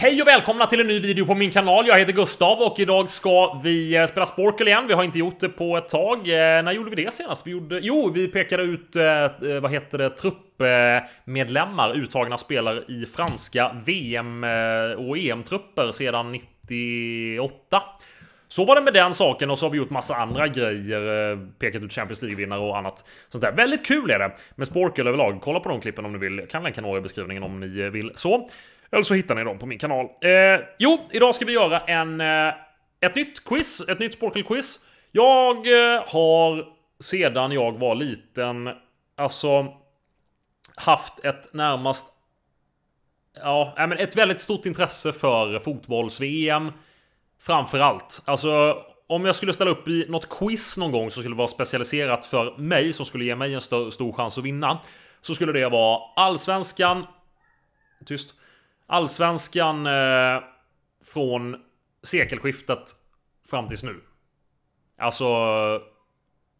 Hej och välkomna till en ny video på min kanal. Jag heter Gustav och idag ska vi eh, spela Sporkel igen. Vi har inte gjort det på ett tag. Eh, när gjorde vi det senast? Vi gjorde... Jo, vi pekade ut, eh, vad heter det, truppmedlemmar, uttagna spelare i franska VM och EM-trupper sedan 98. Så var det med den saken och så har vi gjort massa andra grejer, pekat ut Champions League-vinnare och annat sånt där. Väldigt kul är det med Sporkle överlag. Kolla på de klippen om ni vill. Jag kan länka några i beskrivningen om ni vill. Så. Eller så hittar ni dem på min kanal. Eh, jo, idag ska vi göra en, eh, ett nytt quiz, ett nytt Sporkel-quiz. Jag eh, har sedan jag var liten, alltså haft ett närmast... Ja, äh, men ett väldigt stort intresse för fotbolls-VM. Framförallt. Alltså, om jag skulle ställa upp i något quiz någon gång som skulle vara specialiserat för mig, som skulle ge mig en stor, stor chans att vinna, så skulle det vara Allsvenskan... Tyst. Allsvenskan eh, från sekelskiftet fram tills nu. Alltså...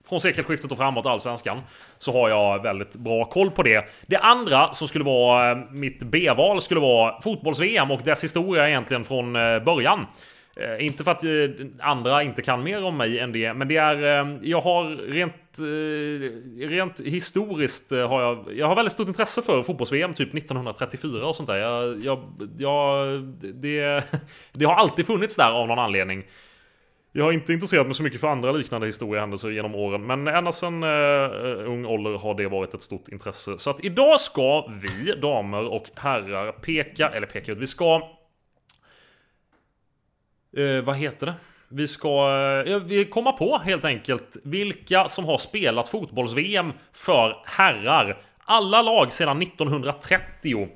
Från sekelskiftet och framåt allsvenskan. Så har jag väldigt bra koll på det. Det andra som skulle vara eh, mitt B-val skulle vara fotbolls-VM och dess historia egentligen från eh, början. Eh, inte för att eh, andra inte kan mer om mig än det, men det är... Eh, jag har rent... Eh, rent historiskt eh, har jag... Jag har väldigt stort intresse för fotbolls-VM, typ 1934 och sånt där. Jag... jag, jag det, det har alltid funnits där av någon anledning. Jag har inte intresserat mig så mycket för andra liknande historiehändelser genom åren, men ända sedan eh, ung ålder har det varit ett stort intresse. Så att idag ska vi, damer och herrar, peka, eller peka ut, vi ska Eh, vad heter det? Vi ska eh, komma på helt enkelt vilka som har spelat fotbolls-VM för herrar. Alla lag sedan 1930.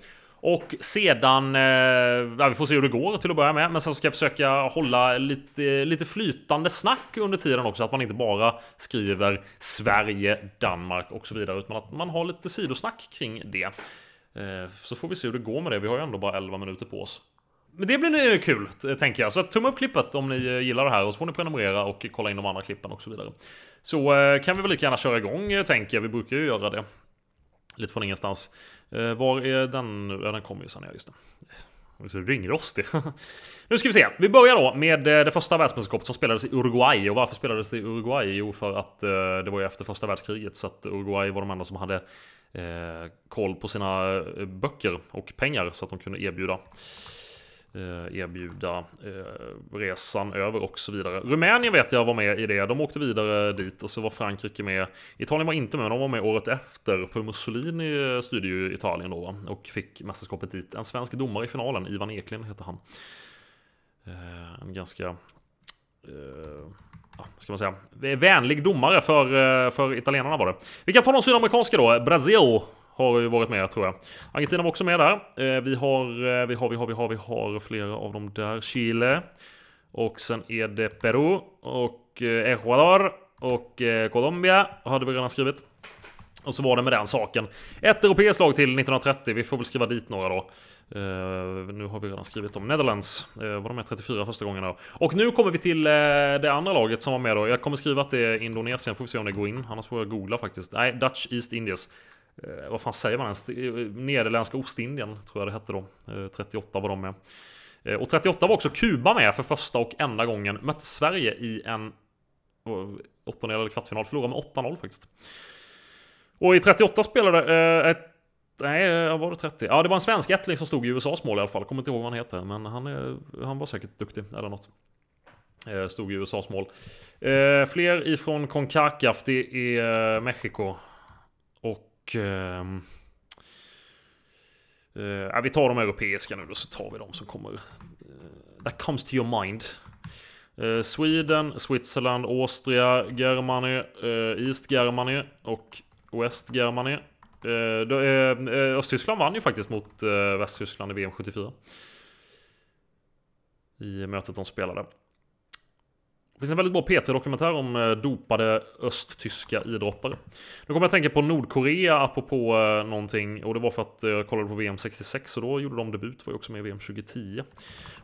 Och sedan, eh, vi får se hur det går till att börja med, men sen ska jag försöka hålla lite, lite flytande snack under tiden också, att man inte bara skriver Sverige, Danmark och så vidare, utan att man har lite sidosnack kring det. Eh, så får vi se hur det går med det, vi har ju ändå bara 11 minuter på oss men det blir kul, tänker jag. Så tumme upp klippet om ni eh, gillar det här och så får ni prenumerera och kolla in de andra klippen och så vidare. Så eh, kan vi väl lika gärna köra igång, eh, tänker jag. Vi brukar ju göra det. Lite från ingenstans. Var är den nu? Ja, den kommer ju sen, ja just det. Så ringrostig. nu ska vi se. Vi börjar då med det första världsmästerskapet som spelades i Uruguay. Och varför spelades det i Uruguay? Jo, för att det var ju efter första världskriget. Så att Uruguay var de enda som hade koll på sina böcker och pengar. Så att de kunde erbjuda Eh, erbjuda eh, resan över och så vidare. Rumänien vet jag var med i det, de åkte vidare dit och så var Frankrike med. Italien var inte med, men de var med året efter. På Mussolini eh, styrde ju Italien då och fick mästerskapet dit. En svensk domare i finalen, Ivan Eklund heter han. En ganska ja, ska man säga, vänlig domare för, för italienarna var det. Vi kan ta de sydamerikanska då, Brasil har ju varit med tror jag. Argentina var också med där. Eh, vi har, eh, vi har, vi har, vi har, vi har flera av dem där. Chile. Och sen är det Peru och eh, Ecuador och Colombia hade vi redan skrivit. Och så var det med den saken. Ett europeiskt lag till 1930. Vi får väl skriva dit några då. Uh, nu har vi redan skrivit om Netherlands. Uh, var de med 34 första gången då? Och nu kommer vi till uh, det andra laget som var med då. Jag kommer skriva att det är Indonesien. Får vi se om det går in. Annars får jag googla faktiskt. Nej, Dutch East Indies. Eh, vad fan säger man ens? Nederländska Ostindien tror jag det hette då. 38 eh, var de med. Eh, och 38 var också Kuba med för första och enda gången. Mötte Sverige i en åttondel eller kvartsfinal. Förlorade med 8-0 faktiskt. Och i 38 spelade ett Nej, var det 30? Ja, det var en svensk ättling som stod i USAs mål i alla fall. Kommer inte ihåg vad han heter, men han, är, han var säkert duktig eller något. Stod i USAs mål. Fler ifrån Concacaf, det är Mexiko. Och... Ehm, eh, eh, vi tar de europeiska nu då, så tar vi de som kommer. Eh, that comes to your mind. Eh, Sweden, Switzerland, Austria, Germany, eh, East Germany och West Germany. Östtyskland vann ju faktiskt mot Västtyskland i VM 74. I mötet de spelade. Det finns en väldigt bra P3-dokumentär om eh, dopade östtyska idrottare. Nu kommer jag att tänka på Nordkorea apropå eh, någonting och det var för att eh, jag kollade på VM 66 och då gjorde de debut, var ju också med i VM 2010.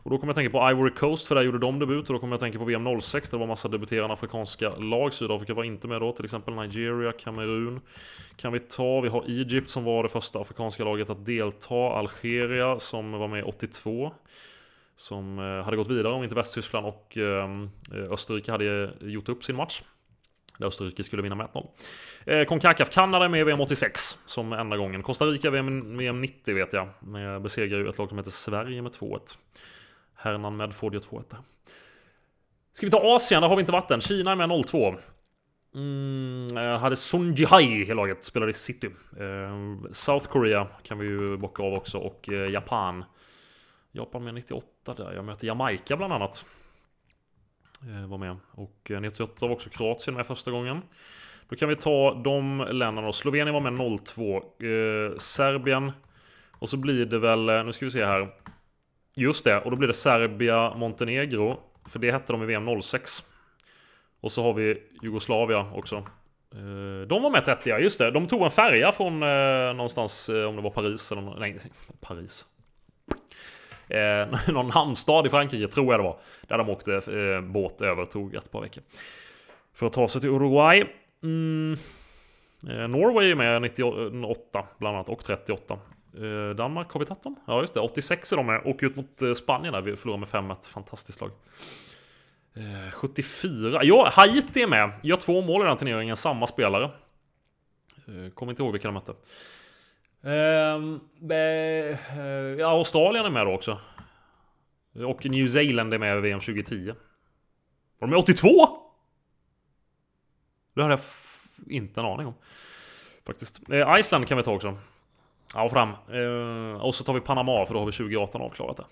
Och då kommer jag att tänka på Ivory Coast för där gjorde de debut och då kommer jag att tänka på VM 06 där det var massa debuterande afrikanska lag. Sydafrika var inte med då, till exempel Nigeria, Kamerun. Kan vi ta, vi har Egypt som var det första afrikanska laget att delta, Algeria som var med 82. Som eh, hade gått vidare om inte Västtyskland och ehm, eh, Österrike hade eh, gjort upp sin match. Där Österrike skulle vinna med 1-0. Eh, Concacaf Kanada är med i VM 86 som enda gången. Costa Rica VM, VM 90 vet jag. Eh, besegrar ju ett lag som heter Sverige med 2-1. Hernan Medford gör 2-1 där. Ska vi ta Asien? Där har vi inte vatten. Kina är med 0-2. Mm, hade Sun Jihai i laget, spelade i City. Eh, South Korea kan vi ju bocka av också och eh, Japan. Japan med 98 där. Jag mötte Jamaica bland annat. Eh, var med. Och 98 eh, var också Kroatien med första gången. Då kan vi ta de länderna då. Slovenien var med 02. Eh, Serbien. Och så blir det väl, eh, nu ska vi se här. Just det, och då blir det Serbia, Montenegro. För det hette de i VM 06. Och så har vi Jugoslavia också. de var med 30, just det. De tog en färja från någonstans, om det var Paris eller nej, Paris eh, någon hamnstad i Frankrike, tror jag det var. Där de åkte eh, båt över, tog ett par veckor. För att ta sig till Uruguay. Mm, eh, Norway är med 98 bland annat, och 38. Eh, Danmark, har vi tagit dem? Ja just det, 86 är de med. Åker ut mot eh, Spanien där, vi förlorar med 5-1. Fantastiskt lag. 74, eh, ja Haiti är med. Gör två mål i den turneringen, samma spelare. Kommer inte ihåg vilka de mötte. Ehm, eh, eh, Australien är med då också. Och New Zeeland är med i VM 2010. Var de med 82? Det hade jag inte en aning om. Faktiskt. Eh, Island kan vi ta också. Ja, och fram. Eh, och så tar vi Panama för då har vi 2018 avklarat det.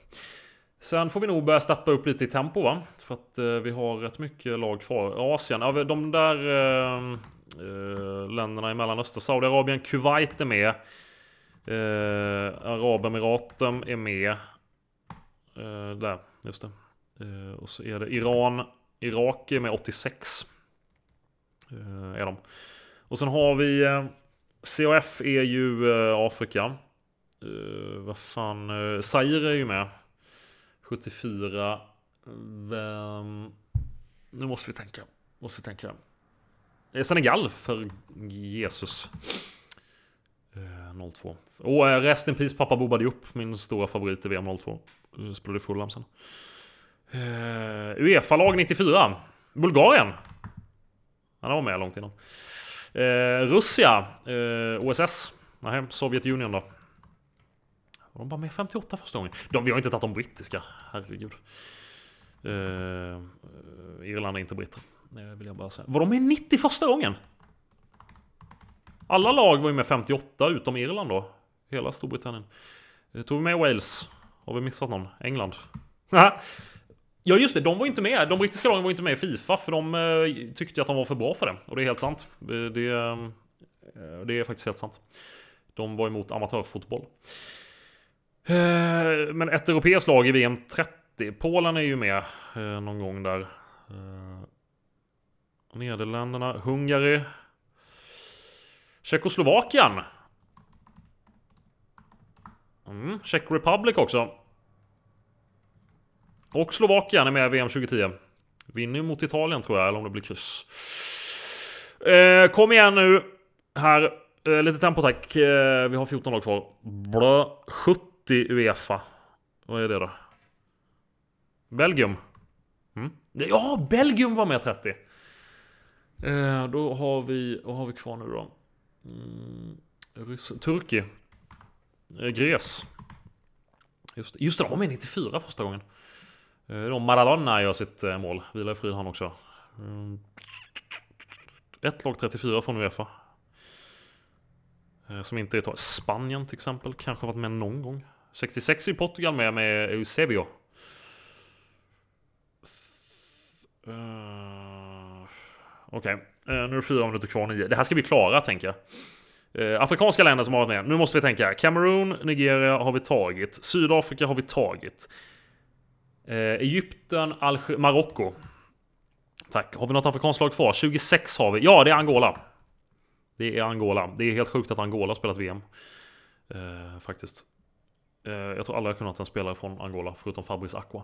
Sen får vi nog börja steppa upp lite i tempo va? För att eh, vi har rätt mycket lag kvar. Asien, ja, de där eh, eh, länderna i Mellanöstern. Saudiarabien, Kuwait är med. Eh, Arabemiraten är med. Eh, där, just det. Eh, och så är det Iran, Irak är med 86. Eh, är de. Och sen har vi eh, CAF är ju eh, Afrika. vad fan, eh, Zaire är ju med. 74. Vem... Nu måste vi tänka. Måste vi tänka. Senegal för Jesus. 02. Och eh, Rest in Peace pappa bobbade upp. Min stora favorit i VM 02. Spelade i Fulham sen. Eh, Uefa-lag 94. Bulgarien. Han var med långt innan. Eh, Russia. Eh, OSS. Nej, Sovjetunionen då. Var de bara med 58 första gången? De, vi har inte tagit de brittiska. Herregud. Eh, Irland är inte britter. Vill jag bara säga. Var de med 90 första gången? Alla lag var ju med 58 utom Irland då. Hela Storbritannien. Eh, tog vi med Wales? Har vi missat någon? England? Ja just det, de var inte med. De brittiska lagen var inte med i Fifa för de eh, tyckte att de var för bra för det. Och det är helt sant. Det, det eh, är faktiskt helt sant. De var emot amatörfotboll. Eh, men ett europeiskt lag i VM 30. Polen är ju med någon gång där. Nederländerna, Hungary, Tjeckoslovakien. Mm, Czech Republic också. Och Slovakien är med i VM 2010. Vinner mot Italien tror jag, eller om det blir kryss. Eh, kom igen nu här. Eh, lite tempo tack. Eh, vi har 14 lag kvar. Blö, 70 Uefa. Vad är det då? Belgium. Mm. Ja, Belgium var med 30. Eh, då har vi, vad har vi kvar nu då? Mm, Ryss, Turki. Eh, Gres. Just, just det, de var med 94 första gången. Eh, då Maradona gör sitt eh, mål. Vilar i frid han också. Mm. Ett lag 34 från Uefa. Eh, som inte är Spanien till exempel kanske varit med någon gång. 66 i Portugal med med Eusebio. Okej, okay. Eh, nu är det fyra minuter kvar, nio. Det här ska vi klara, tänker jag. Eh, afrikanska länder som har varit med. Nu måste vi tänka. Kamerun, Nigeria har vi tagit. Sydafrika har vi tagit. Eh, Egypten, Alger Marocko. Tack. Har vi något afrikanskt lag kvar? 26 har vi. Ja, det är Angola. Det är Angola. Det är helt sjukt att Angola har spelat VM. Eh, faktiskt. jag tror aldrig jag kunnat en spelare från Angola, förutom Fabrice Aqua.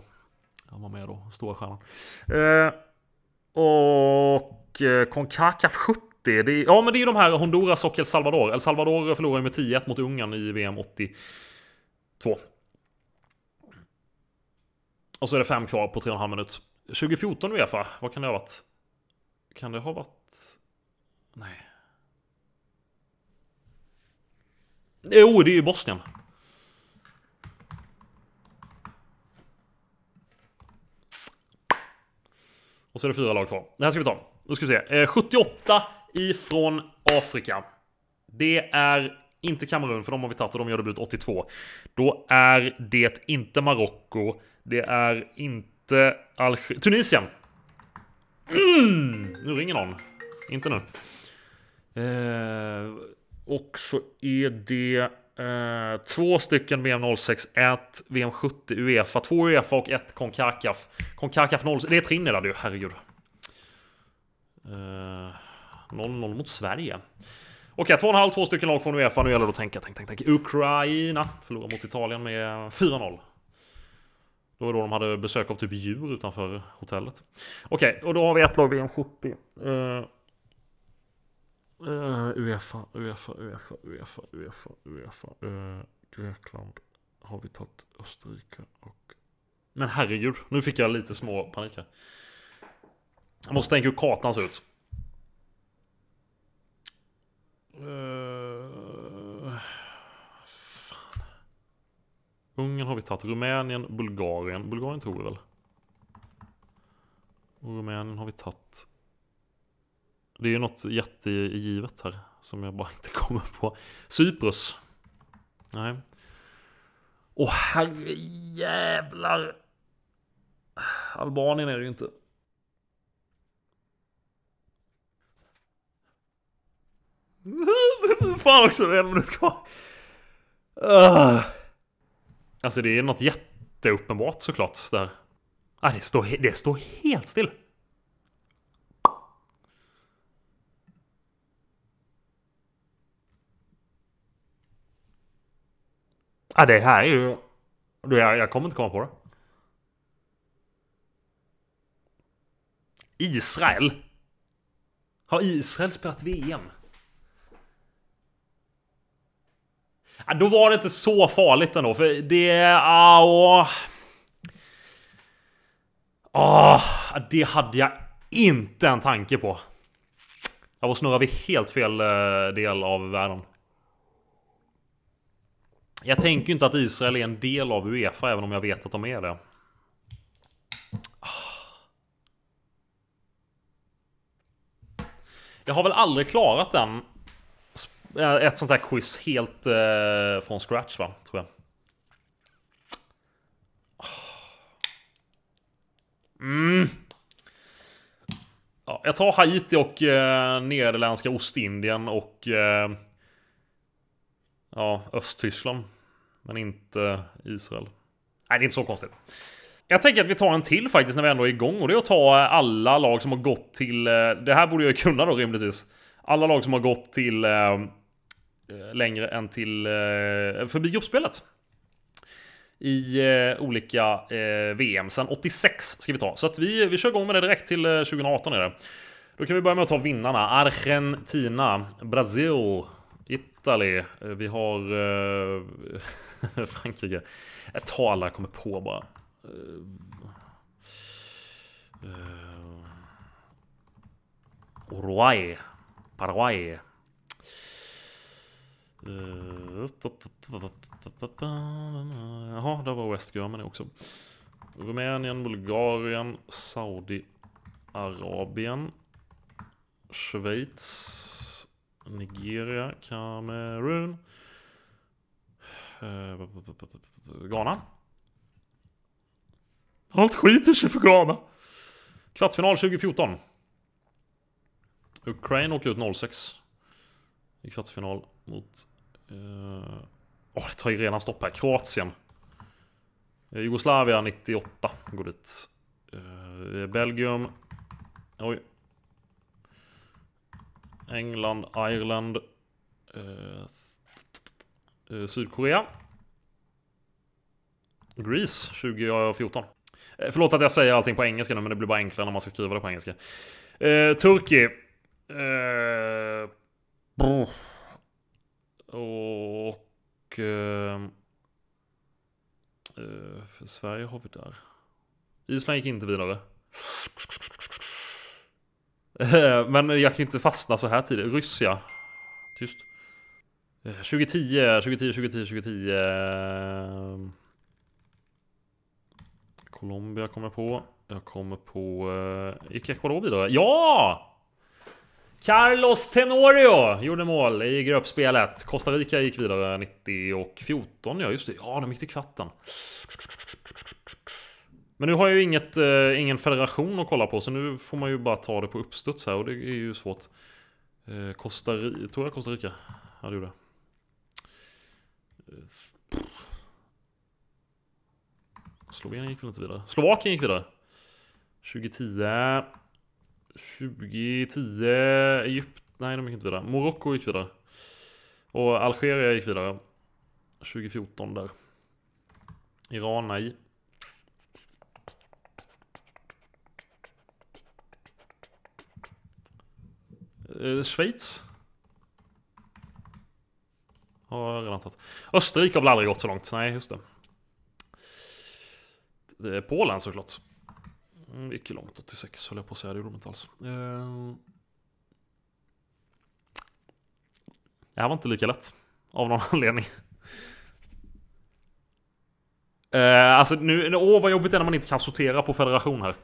Han var med då, stora stjärnan. Och eh, Concacaf 70. Det är, ja men det är ju de här Honduras och El Salvador. El Salvador förlorar med 10-1 mot Ungern i VM 82. Och så är det fem kvar på tre och en halv minut. 2014 Uefa, vad kan det ha varit? Kan det ha varit... Nej. Jo, det är ju Bosnien. Och så är det fyra lag kvar. Det här ska vi ta. Då ska vi se. Eh, 78 ifrån Afrika. Det är inte Kamerun, för de har vi tagit och de gör debut 82. Då är det inte Marocko. Det är inte Alger... Tunisien! Mm! Nu ringer någon. Inte nu. Eh, och så är det... Eh, två stycken VM 06, ett VM 70 Uefa, två Uefa och ett Concacaf. Concacaf 06, det är Trinidad ju, herregud. 0-0 eh, mot Sverige. Okej, två och en halv, två stycken lag från Uefa. Nu gäller det att tänka, tänk, tänk, tänk. Ukraina förlorar mot Italien med 4-0. Då var då de hade besök av typ djur utanför hotellet. Okej, och då har vi ett lag VM 70. Eh, Uefa, Uefa, Uefa, Uefa, Uefa, Uefa. Uh, Grekland har vi tagit Österrike och... Men herregud, nu fick jag lite små panik här. Jag måste tänka hur kartan ser ut. Uh, eh, fan. Ungern har vi tagit, Rumänien, Bulgarien. Bulgarien tror vi väl? Och Rumänien har vi tagit. Det är ju något jättegivet här som jag bara inte kommer på. Cyprus. Nej. Åh herre jävlar. Albanien är det ju inte. Fan också, det är en minut kvar. Uh. Alltså det är något jätteuppenbart såklart där. Ah, det, står, det står helt still. Ja, det här är ju... Du, jag, jag kommer inte komma på det. Israel? Har Israel spelat VM? Ja, då var det inte så farligt ändå, för det... Ah, åh. Ah, det hade jag inte en tanke på. Jag var snurrar vid helt fel eh, del av världen. Jag tänker inte att Israel är en del av Uefa, även om jag vet att de är det. Ah. Jag har väl aldrig klarat den eh, ett sånt här quiz helt eh, från scratch va? Tror jag. Ah. Mm. Ja, jag tar Haiti och eh, Nederländska Ostindien och eh, ja, Östtyskland. Men inte Israel. Nej, det är inte så konstigt. Jag tänker att vi tar en till faktiskt när vi ändå är igång och det är att ta eh, alla lag som har gått till... Eh, det här borde jag ju kunna då rimligtvis. Alla lag som har gått till... Eh, eh längre än till... Eh, förbi gruppspelet. I eh, olika VM. Sen 86 ska vi ta. Så att vi, vi kör igång med det direkt till 2018 är det. Då kan vi börja med att ta vinnarna. Argentina, Brasil, Italy, eh, vi har eh, Frankrike. alla jag kommer på bara. Eh, eh, Uruguay, Paraguay. Eh, jaha, där var West Westgömen också. Rumänien, Bulgarien, Saudiarabien, Schweiz. Nigeria, Kamerun. Eh, Ghana. Allt skiter sig för Ghana. Kvartsfinal 2014. Ukraina åker ut 06. I kvartsfinal mot... Eh, åh, eh, oh, det tar ju redan stopp här. Kroatien. Eh, Jugoslavien 98 går dit. Eh, Belgium. Oj, England, Irland, eh, eh, Sydkorea. Greece 2014. Eh, förlåt att jag säger allting på engelska nu, men det blir bara enklare när man ska skriva det på engelska. Eh, Turkiet. Eh, och... Eh, eh, Sverige har vi där. Island gick inte vidare. Eh, men jag kan inte fastna så här tidigt. Ryssja. Tyst. 2010, 2010, 2010, 2010. Colombia kommer på. Jag kommer på... Eh, gick Ecuador vidare? Ja! Carlos Tenorio gjorde mål i gruppspelet. Costa Rica gick vidare 90 och 14. Ja, just det. Ja, de gick till kvarten. Men nu har jag ju inget, eh, ingen federation att kolla på så nu får man ju bara ta det på uppstuds här och det är ju svårt. Eh, Costa Rica, tror jag Costa Rica? Ja det gjorde jag. Eh, Slovenien gick väl inte vidare? Slovakien gick vidare. 2010. 2010. Egypten... Nej, de gick inte vidare. Morocko gick vidare. Och Algeria gick vidare. 2014 där. Iran, nej. Eh, Schweiz? Har jag redan tagit. Österrike har väl aldrig gått så långt? Nej, just det. det är Polen såklart. Mm, gick ju långt 86 höll jag på att säga, det gjorde de inte alls. Eh, det här var inte lika lätt. Av någon anledning. Eh, alltså nu, åh vad jobbigt det är när man inte kan sortera på federation här.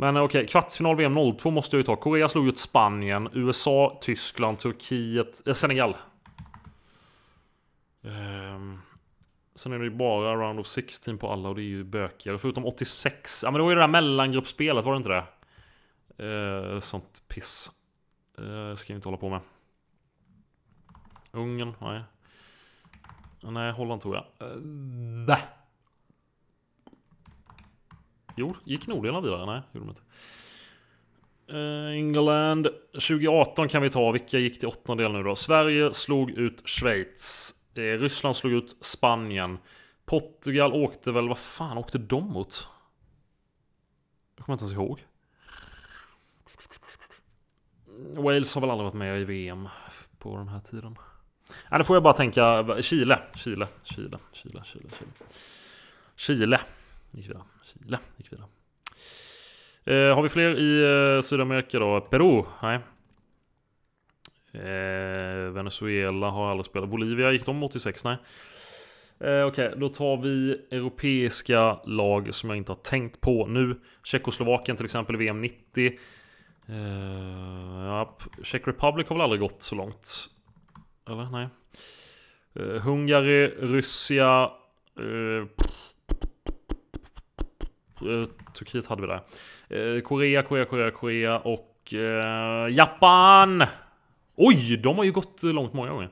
Men okej, okay, kvartsfinal VM 02 måste jag ju ta. Korea slog ut Spanien, USA, Tyskland, Turkiet, eh, Senegal. Um, sen är det ju bara Round of 16 på alla och det är ju bökigare. Förutom 86. Ja men det var ju det där mellangruppspelet, var det inte det? Uh, sånt piss. Uh, ska jag inte hålla på med. Ungern, nej. Nej, Holland tror jag. Uh, Jo, gick Nordirland vidare? Nej, gjorde de inte. Eh, England 2018 kan vi ta. Vilka gick till åttondel nu då? Sverige slog ut Schweiz. Eh, Ryssland slog ut Spanien. Portugal åkte väl, vad fan åkte de mot? Jag kommer inte ens ihåg. Wales har väl aldrig varit med i VM på den här tiden. Nej, då får jag bara tänka Chile, Chile, Chile, Chile, Chile, Chile. Chile. Gick vidare. Chile gick vidare. Eh, har vi fler i eh, Sydamerika då? Peru? Nej. Eh, Venezuela har aldrig spelat. Bolivia gick de 86? Nej. Eh, Okej, okay, då tar vi europeiska lag som jag inte har tänkt på nu. Tjeckoslovakien till exempel i VM 90. Uh, ja, Czech Republic har väl aldrig gått så långt? Eller nej? Uh, Hungary, Ryssland. Uh, eh, Eh, Turkiet hade vi där. Eh, Korea, Korea, Korea, Korea och eh, Japan! Oj, de har ju gått långt många gånger.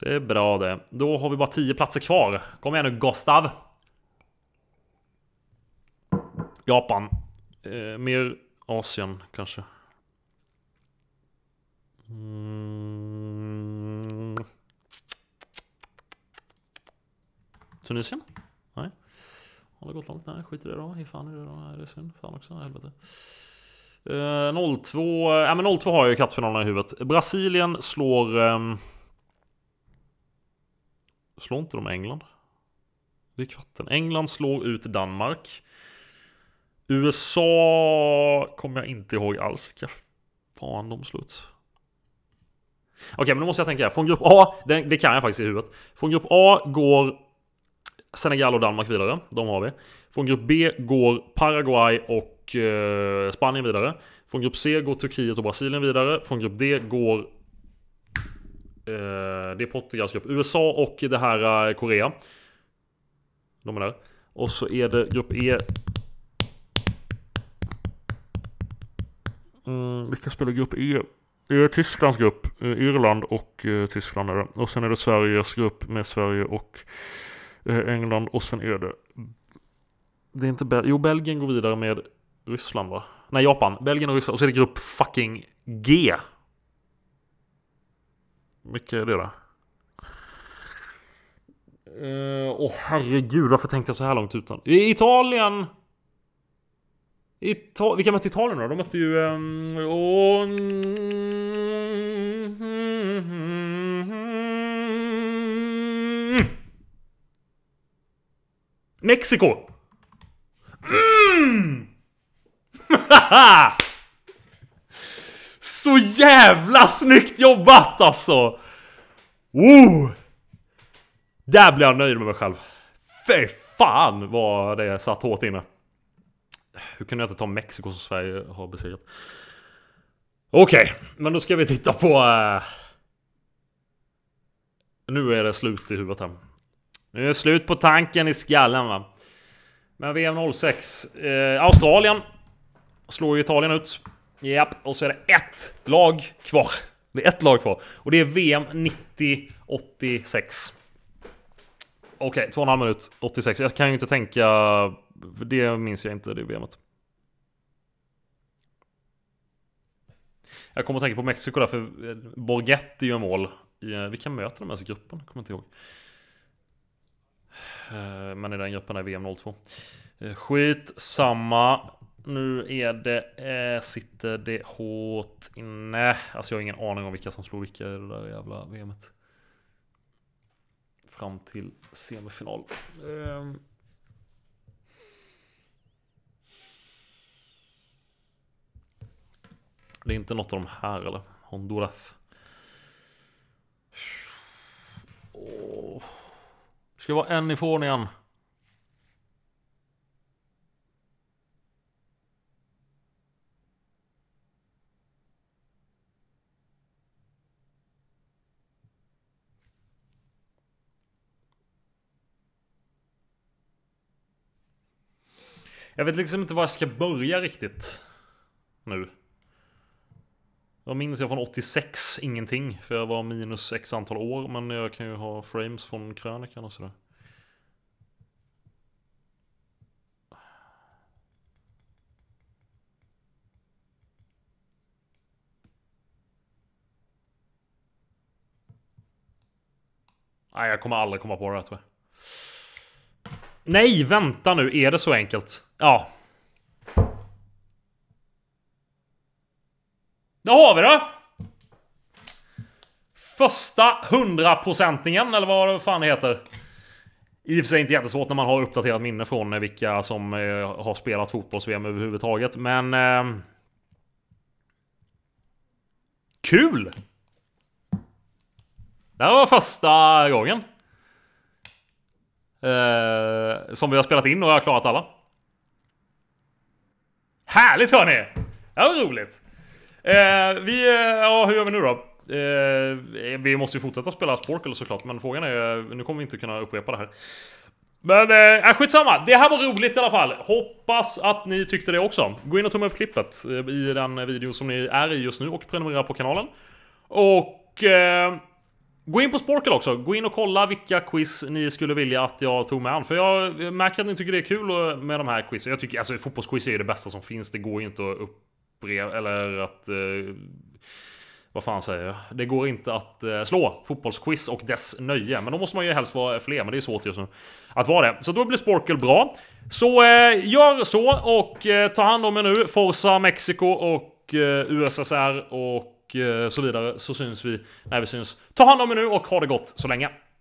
Det är bra det. Då har vi bara 10 platser kvar. Kom igen nu Gustav! Japan. Eh, mer Asien kanske. Mm. Tunisien? Har det gått långt? Nej, skit i det då. Hur fan är det då? Nej, det är synd. Fan också, helvete. Uh, eh, 02, ja men 02 har jag ju kattfinalerna i huvudet. Brasilien slår... Um, slår inte de England? Det är kvarten. England slår ut Danmark. USA kommer jag inte ihåg alls. Vilka fan de slår ut. Okej, okay, men då måste jag tänka här. Från grupp A, det, det kan jag faktiskt i huvudet. Från grupp A går Senegal och Danmark vidare. De har vi. Från grupp B går Paraguay och eh, Spanien vidare. Från grupp C går Turkiet och Brasilien vidare. Från grupp D går... Eh, det är Portugals grupp. USA och det här eh, Korea. De är där. Och så är det grupp E. Mm, vilka spelar grupp E? Det är Tysklands grupp, eh, Irland och eh, Tyskland är det. Och sen är det Sveriges grupp med Sverige och Eh, England och sen är det... Det är inte Bel Jo, Belgien går vidare med Ryssland va? Nej, Japan. Belgien och Ryssland. Och så är det grupp fucking G. Mycket är det där. Eh, åh oh, herregud, varför tänkte jag så här långt utan? I Italien! Ita Vilka mötte Italien då? De mötte ju... Um, oh, mm, Mexiko! Mm! Så jävla snyggt jobbat alltså! Oh! Där blir jag nöjd med mig själv. Fy fan vad det satt hårt inne. Hur kunde jag inte ta Mexiko som Sverige har besegrat? Okej, okay, men då ska vi titta på... Uh... Nu är det slut i huvudet här. Nu är det slut på tanken i skallen va. Men VM 06. Eh, Australien slår ju Italien ut. Japp, och så är det ett lag kvar. Det är ett lag kvar. Och det är VM 90-86. Okej, två och en halv minut. 86. Jag kan ju inte tänka... Det minns jag inte, det VMet. Jag kommer att tänka på Mexiko där, för Borgetti gör mål. vilka möter de ens i gruppen? kommer inte ihåg. Eh, men i den gruppen är VM 02. Eh, Skit samma. Nu är det, äh, sitter det hårt inne. Alltså jag har ingen aning om vilka som slog vilka i det där jävla VMet. Fram till semifinal. Ähm. Det är inte något av de här eller? Honduras. Oh. Ska vara en i igen. Jag vet liksom inte var jag ska börja riktigt. Nu. Jag minns jag från 86 ingenting, för jag var minus x antal år. Men jag kan ju ha frames från krönikan och sådär. Nej, jag kommer aldrig komma på det här tror jag. Nej, vänta nu. Är det så enkelt? Ja, Där har vi det! Första hundraprocentningen, eller vad det fan heter. I och för sig inte jättesvårt när man har uppdaterat minne från vilka som eh, har spelat fotbolls-VM överhuvudtaget, men... Eh, kul! Det här var första gången. Eh, som vi har spelat in och jag har klarat alla. Härligt hörni! Det här var roligt! Eh, vi, eh, ja hur gör vi nu då? Eh, vi måste ju fortsätta spela Sporkle såklart, men frågan är eh, Nu kommer vi inte kunna upprepa det här. Men eh, äh, skitsamma, det här var roligt i alla fall. Hoppas att ni tyckte det också. Gå in och tumma upp klippet eh, i den video som ni är i just nu och prenumerera på kanalen. Och... Eh, Gå in på Sporkle också, gå in och kolla vilka quiz ni skulle vilja att jag tog med an. För jag märker att ni tycker det är kul med de här quizen. Jag tycker alltså fotbollsquiz är ju det bästa som finns. Det går ju inte att upp, upprepa, eller att... Eh, vad fan säger jag? Det går inte att eh, slå fotbollsquiz och dess nöje. Men då måste man ju helst vara fler, men det är svårt just nu att vara det. Så då blir Sporkel bra. Så eh, gör så och eh, ta hand om er nu. Forza Mexiko och eh, USSR och eh, så vidare. Så syns vi när vi syns. Ta hand om er nu och ha det gott så länge.